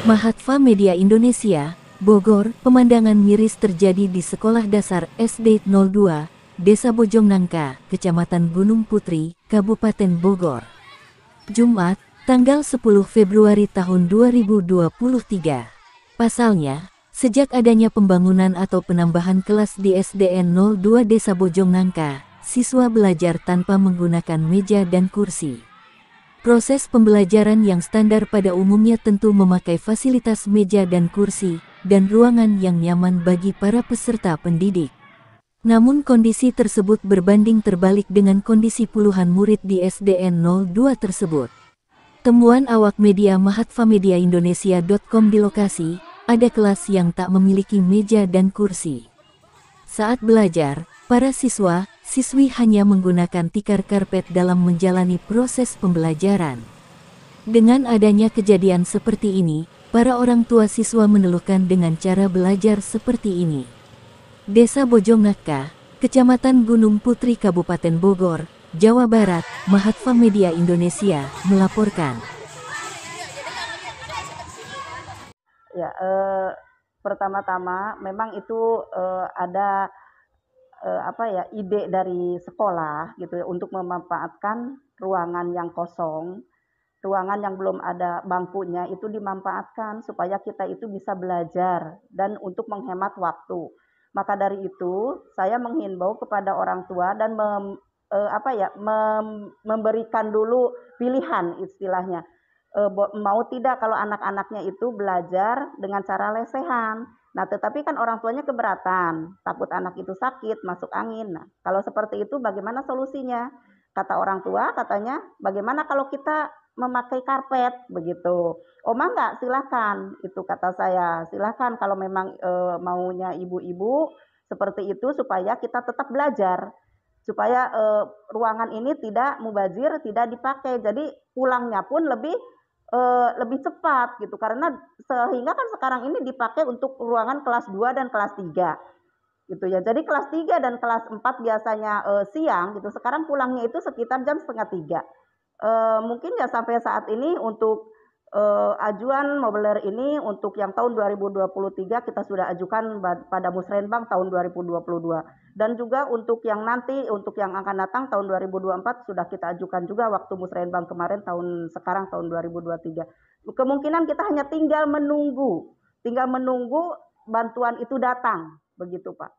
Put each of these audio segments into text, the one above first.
Mahatva Media Indonesia, Bogor, pemandangan miris terjadi di Sekolah Dasar SD 02, Desa Bojong Nangka, Kecamatan Gunung Putri, Kabupaten Bogor. Jumat, tanggal 10 Februari tahun 2023. Pasalnya, sejak adanya pembangunan atau penambahan kelas di SDN 02 Desa Bojong Nangka, siswa belajar tanpa menggunakan meja dan kursi. Proses pembelajaran yang standar pada umumnya tentu memakai fasilitas meja dan kursi, dan ruangan yang nyaman bagi para peserta pendidik. Namun kondisi tersebut berbanding terbalik dengan kondisi puluhan murid di SDN 02 tersebut. Temuan awak media mahatfamediaindonesia.com di lokasi, ada kelas yang tak memiliki meja dan kursi. Saat belajar, para siswa, siswi hanya menggunakan tikar karpet dalam menjalani proses pembelajaran. Dengan adanya kejadian seperti ini, para orang tua siswa meneluhkan dengan cara belajar seperti ini. Desa Bojongaka, Kecamatan Gunung Putri Kabupaten Bogor, Jawa Barat, Mahatva Media Indonesia melaporkan. Ya, eh, pertama-tama memang itu eh, ada eh, apa ya ide dari sekolah gitu ya untuk memanfaatkan ruangan yang kosong, ruangan yang belum ada bangkunya itu dimanfaatkan supaya kita itu bisa belajar dan untuk menghemat waktu. Maka dari itu saya menghimbau kepada orang tua dan mem, eh, apa ya mem, memberikan dulu pilihan istilahnya eh, mau tidak kalau anak-anaknya itu belajar dengan cara lesehan Nah, tetapi kan orang tuanya keberatan, takut anak itu sakit, masuk angin. Nah, kalau seperti itu bagaimana solusinya? Kata orang tua katanya, bagaimana kalau kita memakai karpet begitu. Oma enggak, silahkan. Itu kata saya, silahkan kalau memang e, maunya ibu-ibu seperti itu supaya kita tetap belajar. Supaya e, ruangan ini tidak mubazir, tidak dipakai. Jadi pulangnya pun lebih uh, lebih cepat gitu karena sehingga kan sekarang ini dipakai untuk ruangan kelas 2 dan kelas 3 gitu ya. Jadi kelas 3 dan kelas 4 biasanya uh, siang gitu. Sekarang pulangnya itu sekitar jam setengah tiga. Uh, mungkin ya sampai saat ini untuk uh, ajuan mobiler ini untuk yang tahun 2023 kita sudah ajukan pada Musrenbang tahun 2022 dan juga untuk yang nanti untuk yang akan datang tahun 2024 sudah kita ajukan juga waktu Musrenbang kemarin tahun sekarang tahun 2023 kemungkinan kita hanya tinggal menunggu tinggal menunggu bantuan itu datang begitu Pak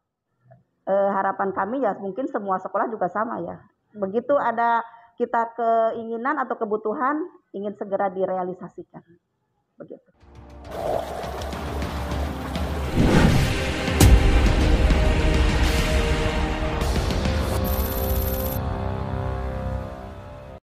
uh, harapan kami ya mungkin semua sekolah juga sama ya begitu ada kita keinginan atau kebutuhan ingin segera direalisasikan. Begitu.